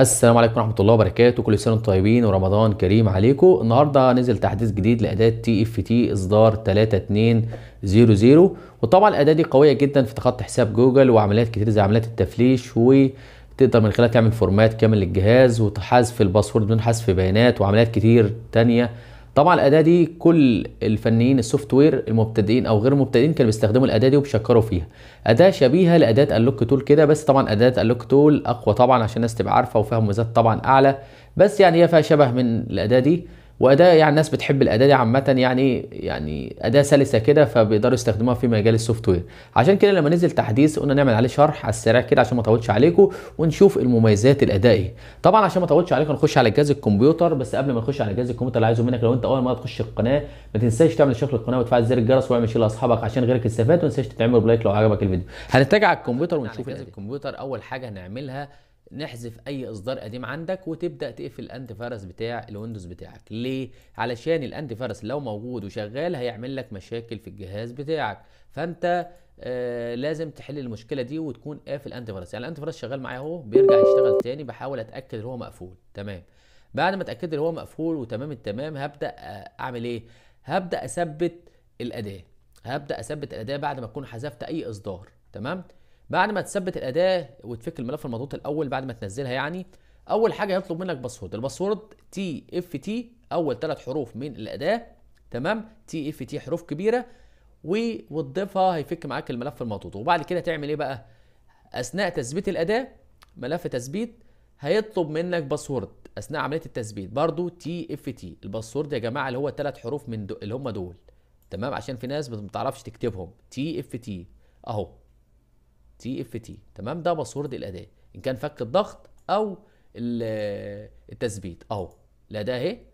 السلام عليكم ورحمه الله وبركاته كل سنه وانتم طيبين ورمضان كريم عليكم النهارده نزل تحديث جديد لاداه تي اف تي اصدار 3200 وطبعا الاداه دي قويه جدا في تخطي حساب جوجل وعمليات كتير زي عمليات التفليش وتقدر من خلالها تعمل فورمات كامل للجهاز وتحذف الباسورد من حذف بيانات وعمليات كتير تانية طبعا الاداه دي كل الفنيين السوفت وير المبتدئين او غير المبتدئين كانوا بيستخدموا الاداه دي وبيشكروا فيها اداه شبيهه لاداه اللوك تول كده بس طبعا اداه اللوك تول اقوى طبعا عشان الناس تبقى عارفه وفيها مميزات طبعا اعلى بس يعني هي فيها شبه من الاداه دي واداه يعني الناس بتحب الاداه دي عامه يعني يعني اداه سلسه كده فبيقدروا يستخدموها في مجال السوفت وير عشان كده لما نزل تحديث قلنا نعمل عليه شرح على السريع كده عشان ما اطولش عليكم ونشوف المميزات الاداه ايه طبعا عشان ما اطولش عليكم نخش على جهاز الكمبيوتر بس قبل ما نخش على جهاز الكمبيوتر اللي عايزه منك لو انت اول مره تخش القناه ما تنساش تعمل شير للقناه وتفعل زر الجرس واعمل شير لاصحابك عشان غيرك يستفاد وما تنساش تعمل لايك لو عجبك الفيديو هنتجه على الكمبيوتر ونشوف يعني الكمبيوتر اول حاجه هنعملها نحذف اي اصدار قديم عندك وتبدا تقفل الانتي فيروس بتاع الويندوز بتاعك ليه علشان الانتي فيروس لو موجود وشغال هيعمل لك مشاكل في الجهاز بتاعك فانت آه لازم تحل المشكله دي وتكون قافل الانتي فيروس يعني الانتي فيروس شغال معايا اهو بيرجع يشتغل تاني بحاول اتاكد ان هو مقفول تمام بعد ما اتاكد ان هو مقفول وتمام التمام هبدا آه، اعمل ايه هبدا اثبت الاداه هبدا اثبت الاداه بعد ما اكون حذفت اي اصدار تمام بعد ما تثبت الاداه وتفك الملف المضغوط الاول بعد ما تنزلها يعني اول حاجه هيطلب منك باسورد الباسورد تي اف تي اول ثلاث حروف من الاداه تمام تي اف تي حروف كبيره وتضيفها هيفك معاك الملف المضغوط وبعد كده تعمل ايه بقى اثناء تثبيت الاداه ملف تثبيت هيطلب منك باسورد اثناء عمليه التثبيت برضو تي اف تي الباسورد يا جماعه اللي هو ثلاث حروف من دو اللي هم دول تمام عشان في ناس ما بتعرفش تكتبهم تي اف تي اهو تي اف تي تمام ده باسورد الاداه ان كان فك الضغط او التثبيت اهو الاداه اهي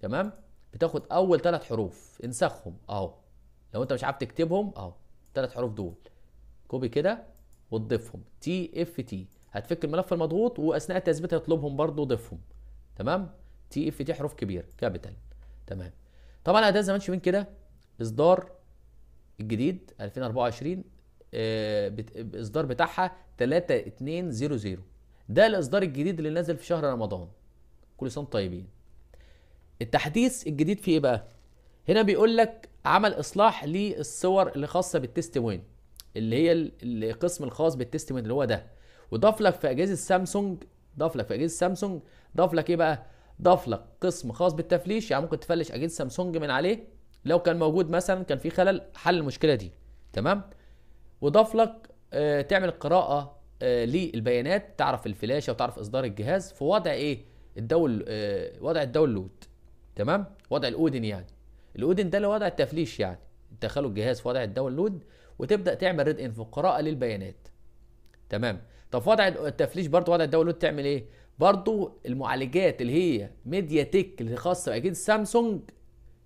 تمام بتاخد اول ثلاث حروف انسخهم اهو لو انت مش عارف تكتبهم اهو الثلاث حروف دول كوبي كده وتضيفهم تي اف تي هتفك الملف المضغوط واثناء التثبيت هيطلبهم برضو ضيفهم تمام تي اف تي حروف كبير كابيتال تمام طبعا الاداه زمان شبين كده اصدار الجديد 2024 آه، الاصدار بتاعها 3200 ده الاصدار الجديد اللي نزل في شهر رمضان كل سنه طيبين التحديث الجديد فيه ايه بقى هنا بيقول لك عمل اصلاح للصور اللي خاصه بالتيست وين اللي هي القسم الخاص بالتيست وين اللي هو ده وضاف لك في اجهزه سامسونج ضاف لك في اجهزه سامسونج ضاف لك ايه بقى ضاف لك قسم خاص بالتفليش يعني ممكن تفلش اجهزه سامسونج من عليه لو كان موجود مثلا كان في خلل حل المشكله دي تمام وضاف لك آه، تعمل قراءه آه، للبيانات تعرف الفلاشه وتعرف اصدار الجهاز في وضع ايه الدول آه، وضع الداونلود تمام وضع الاودن يعني الاودن ده اللي وضع التفليش يعني تدخلوا الجهاز في وضع الداونلود وتبدا تعمل ريد في قراءه للبيانات تمام طب في وضع التفليش برضه وضع الداونلود تعمل ايه برضه المعالجات اللي هي ميديا تك اللي خاصه بأجهزة سامسونج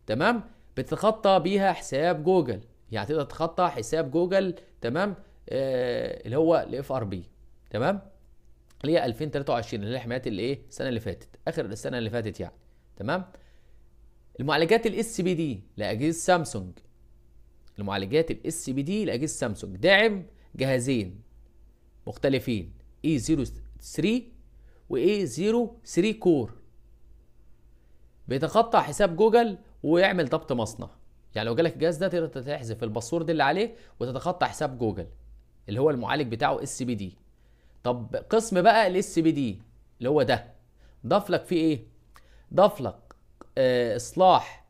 تمام بتتخطى بيها حساب جوجل يعني تقدر تتخطى حساب جوجل تمام آه اللي هو الاف ار بي تمام اللي هي 2023 اللي هي حمايات الايه السنه اللي فاتت اخر السنه اللي فاتت يعني تمام المعالجات الاس بي دي لاجهزه سامسونج المعالجات الاس بي دي لاجهزه سامسونج داعم جهازين مختلفين اي 03 واي 03 كور بيتخطى حساب جوجل ويعمل ضبط مصنع يعني لو جالك الجهاز ده تقدر تحذف الباسورد اللي عليه وتتخطى حساب جوجل اللي هو المعالج بتاعه اس بي دي طب قسم بقى الاس بي دي اللي هو ده ضاف لك فيه ايه ضاف لك آه اصلاح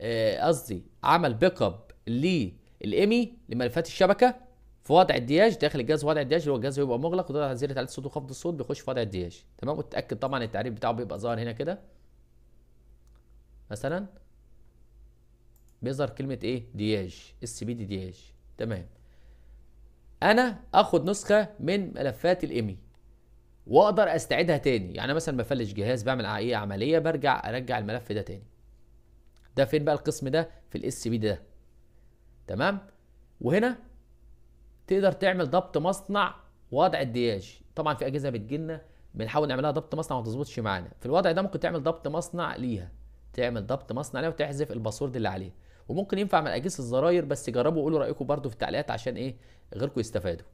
آه، قصدي آه عمل بيك اب للايمي لملفات الشبكه في وضع الدياج داخل الجهاز وضع الدياج اللي هو الجهاز بيبقى مغلق وتضغط زر تعليق الصوت وخفض الصوت بيخش في وضع الدياج تمام وتتاكد طبعا التعريف بتاعه بيبقى ظاهر هنا كده مثلا بيظهر كلمه ايه دياج اس بي دي دياج تمام انا اخد نسخه من ملفات الايمي واقدر استعيدها تاني يعني مثلا بفلش جهاز بعمل ايه عمليه برجع ارجع الملف ده تاني ده فين بقى القسم ده في الاس بي ده تمام وهنا تقدر تعمل ضبط مصنع وضع الدياج طبعا في اجهزه بتجيلنا بنحاول نعملها ضبط مصنع ما تظبطش معانا في الوضع ده ممكن تعمل ضبط مصنع ليها تعمل ضبط مصنع ليها وتحذف الباسورد اللي عليها وممكن ينفع من اجهزه الزراير بس جربوا وقولوا رايكم برده في التعليقات عشان ايه غيركم يستفادوا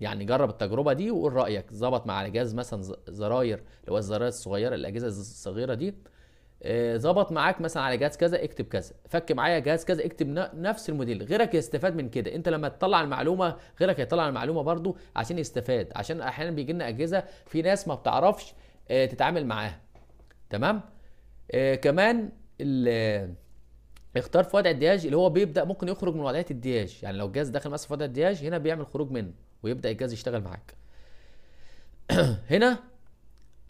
يعني جرب التجربه دي وقول رايك ظبط مع جهاز مثلا زراير اللي هو الزراير الصغيره الاجهزه الصغيره دي آه، ظبط آه معاك مثلا على جهاز كذا اكتب كذا فك معايا جهاز كذا اكتب نفس الموديل غيرك يستفاد من كده انت لما تطلع المعلومه غيرك هيطلع المعلومه برضو عشان يستفاد عشان احيانا بيجي لنا اجهزه في ناس ما بتعرفش آه تتعامل معاها تمام آه كمان ال اختار في وضع الدياج اللي هو بيبدا ممكن يخرج من وضعيه الدياج يعني لو الجهاز داخل مثلا في وضع الدياج هنا بيعمل خروج منه ويبدا الجهاز يشتغل معاك هنا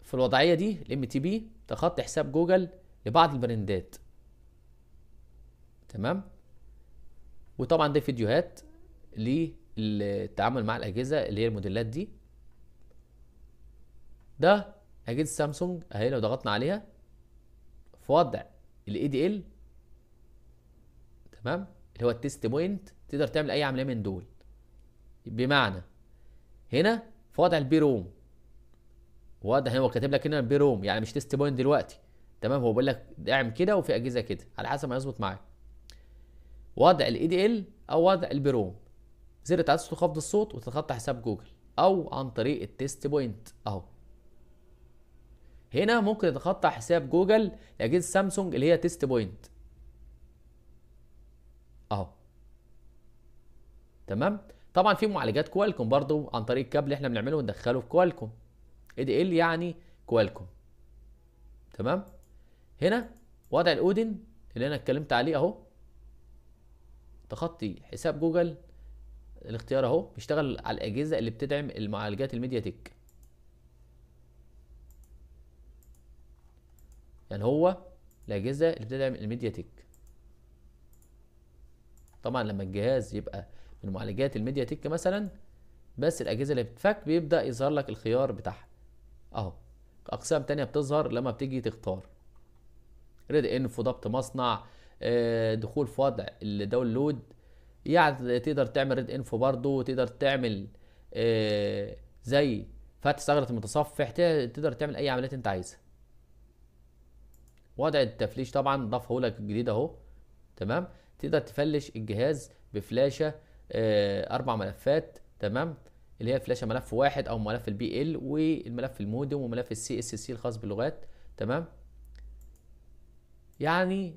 في الوضعيه دي الام تي بي تخطي حساب جوجل لبعض البراندات تمام وطبعا دي فيديوهات للتعامل مع الاجهزه اللي هي الموديلات دي ده اجهزه سامسونج اهي لو ضغطنا عليها في وضع الاي دي ال تمام اللي هو التيست بوينت تقدر تعمل اي عمليه من دول بمعنى هنا في وضع البي روم هنا هو كاتب لك هنا البيروم روم يعني مش تيست بوينت دلوقتي تمام هو بيقول لك اعمل كده وفي اجهزه كده على حسب ما يظبط معاك وضع الاي دي ال او وضع البي روم زر تعزيز خفض الصوت وتتخطى حساب جوجل او عن طريق التيست بوينت اهو هنا ممكن تتخطى حساب جوجل لاجهزه سامسونج اللي هي تيست بوينت اهو تمام طبعا في معالجات كوالكم برضو عن طريق كابل احنا بنعمله وندخله في كوالكم اي دي إيه ال يعني كوالكم تمام هنا وضع الاودن اللي انا اتكلمت عليه اهو تخطي حساب جوجل الاختيار اهو بيشتغل على الاجهزه اللي بتدعم المعالجات الميديا تك يعني هو الاجهزه اللي بتدعم الميديا تك طبعا لما الجهاز يبقى من معالجات الميديا تك مثلا بس الاجهزه اللي بتفك بيبدا يظهر لك الخيار بتاعها اهو اقسام تانية بتظهر لما بتيجي تختار ريد انفو ضبط مصنع آه، دخول في وضع الداونلود يعني تقدر تعمل ريد انفو برضو تقدر تعمل آه، زي فتح ثغره المتصفح تقدر تعمل اي عمليات انت عايزها وضع التفليش طبعا ضافه لك جديد اهو تمام تقدر تفلش الجهاز بفلاشه آه، اربع ملفات تمام اللي هي فلاشه ملف واحد او ملف البي ال والملف المودم وملف السي اس سي الخاص باللغات تمام يعني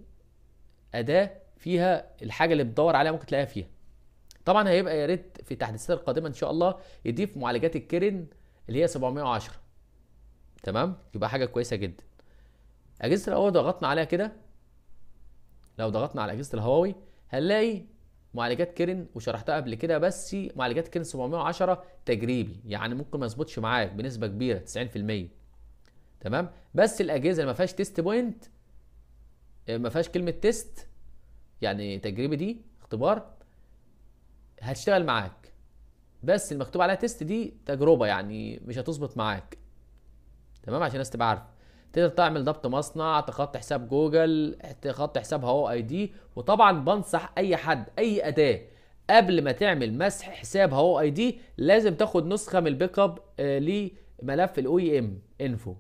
اداه فيها الحاجه اللي بتدور عليها ممكن تلاقيها فيها طبعا هيبقى يا ريت في التحديثات القادمه ان شاء الله يضيف معالجات الكيرن اللي هي 710 تمام يبقى حاجه كويسه جدا اجهزه الاول ضغطنا عليها كده لو ضغطنا على اجهزه الهواوي هنلاقي معالجات كيرن وشرحتها قبل كده بس معالجات كيرن 710 تجريبي يعني ممكن ما يظبطش معاك بنسبه كبيره 90% تمام بس الاجهزه اللي ما فيهاش تيست بوينت آه، ما فيهاش كلمه تيست يعني تجريبي دي اختبار هتشتغل معاك بس المكتوب عليها تيست دي تجربه يعني مش هتظبط معاك تمام عشان الناس تبقى عارفه تقدر تعمل ضبط مصنع تخطي حساب جوجل تخطي حساب هواو اي دي وطبعا بنصح اي حد اي اداه قبل ما تعمل مسح حساب هواو اي دي لازم تاخد نسخه من البيك اب آه، لملف الاو اي ام انفو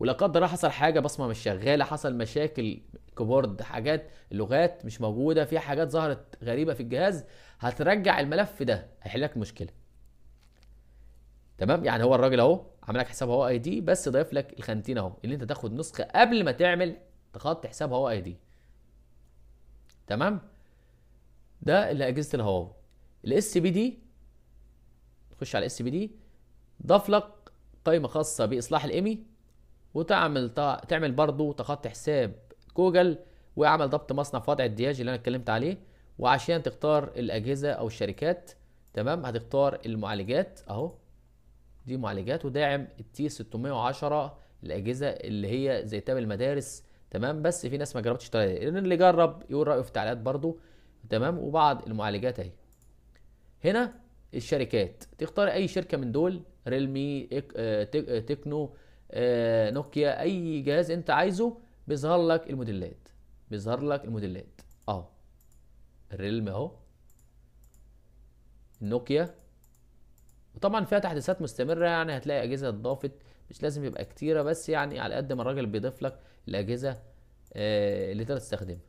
ولا قدر الله حصل حاجه بصمه مش شغاله حصل مشاكل كيبورد حاجات لغات مش موجوده في حاجات ظهرت غريبه في الجهاز هترجع الملف ده هيحل لك مشكله تمام يعني هو الراجل اهو عامل لك حساب هو اي دي بس ضايف لك الخانتين اهو اللي انت تاخد نسخه قبل ما تعمل تخط حساب هو اي دي تمام ده اللي اجهزه الهواوي الاس بي دي خش على الاس بي دي ضاف لك قائمه خاصه باصلاح الايمي e، وتعمل تعمل برضو تخط حساب جوجل وعمل ضبط مصنع في وضع الدياج اللي انا اتكلمت عليه وعشان تختار الاجهزه او الشركات تمام هتختار المعالجات اهو دي معالجات وداعم التي 610 الاجهزه اللي هي زي تاب المدارس تمام بس في ناس ما جربتش اللي جرب يقول رايه في التعليقات برده تمام وبعض المعالجات اهي هنا الشركات تختار اي شركه من دول ريلمي إك... آه... تك... آه... تكنو آه... نوكيا اي جهاز انت عايزه بيظهر لك الموديلات بيظهر لك الموديلات اهو الريلم اهو النوكيا وطبعا فيها تحديثات مستمره يعني هتلاقي اجهزه اتضافت مش لازم يبقى كتيره بس يعني على قد ما الراجل بيضيف لك الاجهزه آه، اللي تقدر تستخدمها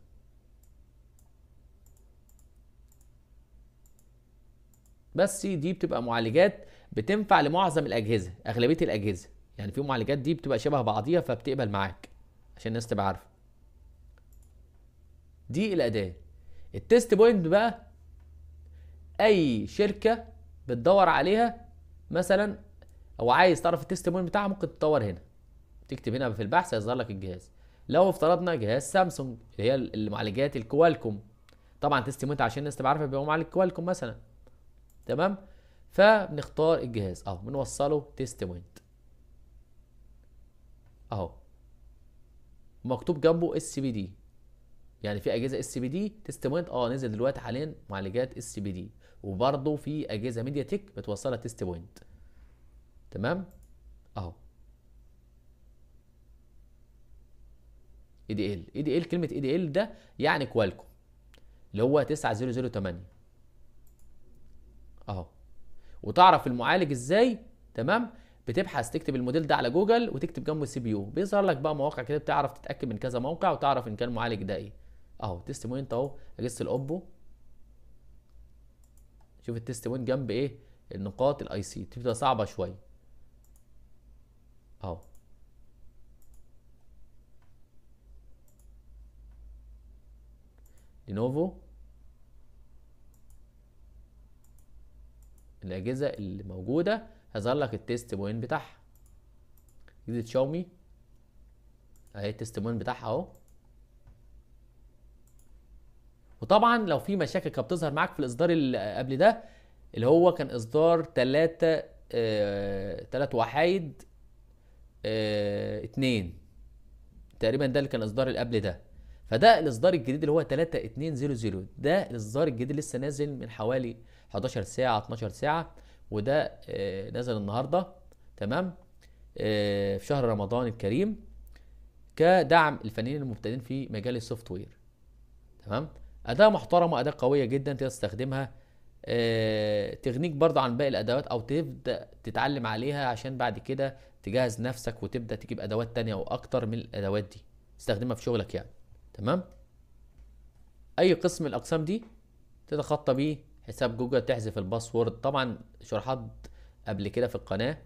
بس دي بتبقى معالجات بتنفع لمعظم الاجهزه اغلبيه الاجهزه يعني في معالجات دي بتبقى شبه بعضيها فبتقبل معاك عشان الناس تبقى عارفه دي الاداه التيست بوينت بقى اي شركه بتدور عليها مثلا او عايز تعرف التستيمون بتاعها ممكن تدور هنا تكتب هنا في البحث هيظهر لك الجهاز لو افترضنا جهاز سامسونج اللي هي المعالجات الكوالكوم طبعا تستيمون عشان الناس تبقى عارفه بيبقى معالج كوالكوم مثلا تمام فبنختار الجهاز اهو بنوصله تستيمون اهو مكتوب جنبه اس بي دي يعني في اجهزه اس بي دي تيست بوينت اه نزل دلوقتي حاليا معالجات اس بي دي وبرضه في اجهزه ميديا تك بتوصلها تيست بوينت تمام اهو اي دي ال اي دي ال كلمه اي دي ال ده يعني كوالكو اللي هو 9008 اهو وتعرف المعالج ازاي تمام بتبحث تكتب الموديل ده على جوجل وتكتب جنبه السي بي يو بيظهر لك بقى مواقع كده بتعرف تتاكد من كذا موقع وتعرف ان كان المعالج ده ايه اهو تيست بوينت اهو اجهزه الاوبو شوف التيست بوينت جنب ايه النقاط الاي سي بتبقى صعبه شويه اهو نوفو الاجهزه اللي موجوده هظهر لك التيست بوينت بتاعها اجهزه شاومي اهي التيست بوينت بتاعها اهو وطبعا لو في مشاكل كانت بتظهر معاك في الاصدار اللي قبل ده اللي هو كان اصدار 3 3 وحيد 2 تقريبا ده اللي كان الاصدار اللي قبل ده فده الاصدار الجديد اللي هو 3200 ده الاصدار الجديد لسه نازل من حوالي 11 ساعه 12 ساعه وده آه، نزل النهارده تمام آه، في شهر رمضان الكريم كدعم الفنانين المبتدئين في مجال السوفت وير تمام اداه محترمه اداه قويه جدا تقدر تستخدمها آه، تغنيك برضه عن باقي الادوات او تبدا تتعلم عليها عشان بعد كده تجهز نفسك وتبدا تجيب ادوات تانية واكتر من الادوات دي تستخدمها في شغلك يعني تمام اي قسم من الاقسام دي تتخطى بيه حساب جوجل تحذف الباسورد طبعا شروحات قبل كده في القناه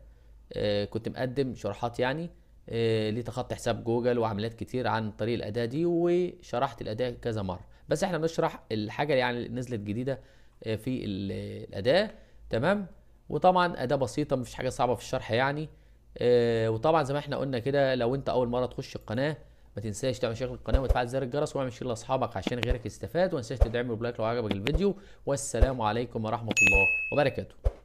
آه، كنت مقدم شروحات يعني آه، لتخطي حساب جوجل وعمليات كتير عن طريق الاداه دي وشرحت الاداه كذا مره بس احنا بنشرح الحاجه يعني نزلت جديده آه، في الاداه تمام وطبعا اداه بسيطه مفيش حاجه صعبه في الشرح يعني آه، وطبعا زي ما احنا قلنا كده لو انت اول مره تخش القناه ما تنساش تعمل شير القناه وتفعل زر الجرس واعمل شير لاصحابك عشان غيرك يستفاد وما تنساش تدعمني بلايك لو عجبك الفيديو والسلام عليكم ورحمه الله وبركاته